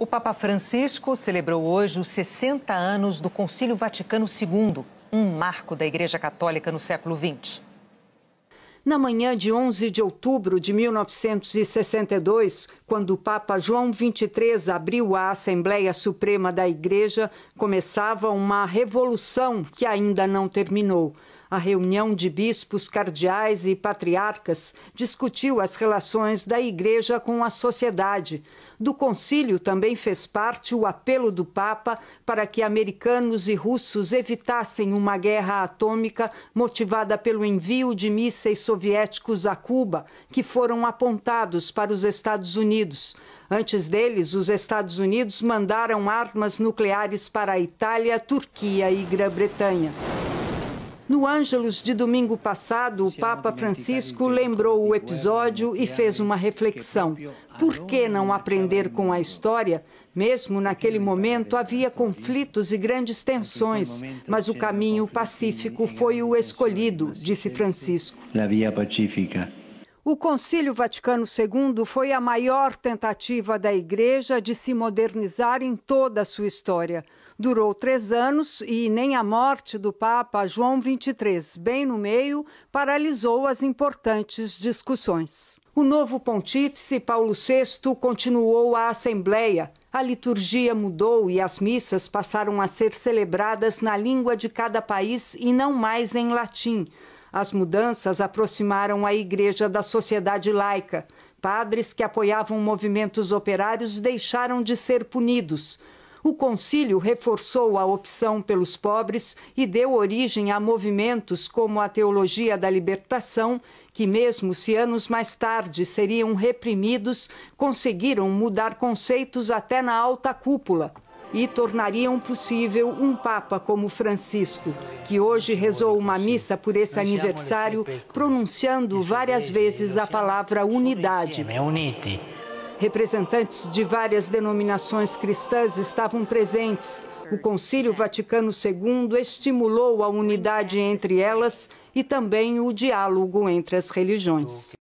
O Papa Francisco celebrou hoje os 60 anos do Concílio Vaticano II, um marco da Igreja Católica no século XX. Na manhã de 11 de outubro de 1962, quando o Papa João XXIII abriu a Assembleia Suprema da Igreja, começava uma revolução que ainda não terminou. A reunião de bispos, cardeais e patriarcas discutiu as relações da Igreja com a sociedade. Do concílio também fez parte o apelo do Papa para que americanos e russos evitassem uma guerra atômica motivada pelo envio de mísseis soviéticos a Cuba, que foram apontados para os Estados Unidos. Antes deles, os Estados Unidos mandaram armas nucleares para a Itália, Turquia e Grã-Bretanha. No Ângelos de domingo passado, o Papa Francisco lembrou o episódio e fez uma reflexão. Por que não aprender com a história? Mesmo naquele momento havia conflitos e grandes tensões, mas o caminho pacífico foi o escolhido, disse Francisco. via pacífica o Concílio Vaticano II foi a maior tentativa da Igreja de se modernizar em toda a sua história. Durou três anos e nem a morte do Papa João XXIII, bem no meio, paralisou as importantes discussões. O novo pontífice Paulo VI continuou a Assembleia. A liturgia mudou e as missas passaram a ser celebradas na língua de cada país e não mais em latim. As mudanças aproximaram a igreja da sociedade laica. Padres que apoiavam movimentos operários deixaram de ser punidos. O concílio reforçou a opção pelos pobres e deu origem a movimentos como a Teologia da Libertação, que, mesmo se anos mais tarde seriam reprimidos, conseguiram mudar conceitos até na alta cúpula e tornariam possível um Papa como Francisco, que hoje rezou uma missa por esse aniversário, pronunciando várias vezes a palavra unidade. É Representantes de várias denominações cristãs estavam presentes. O Concílio Vaticano II estimulou a unidade entre elas e também o diálogo entre as religiões.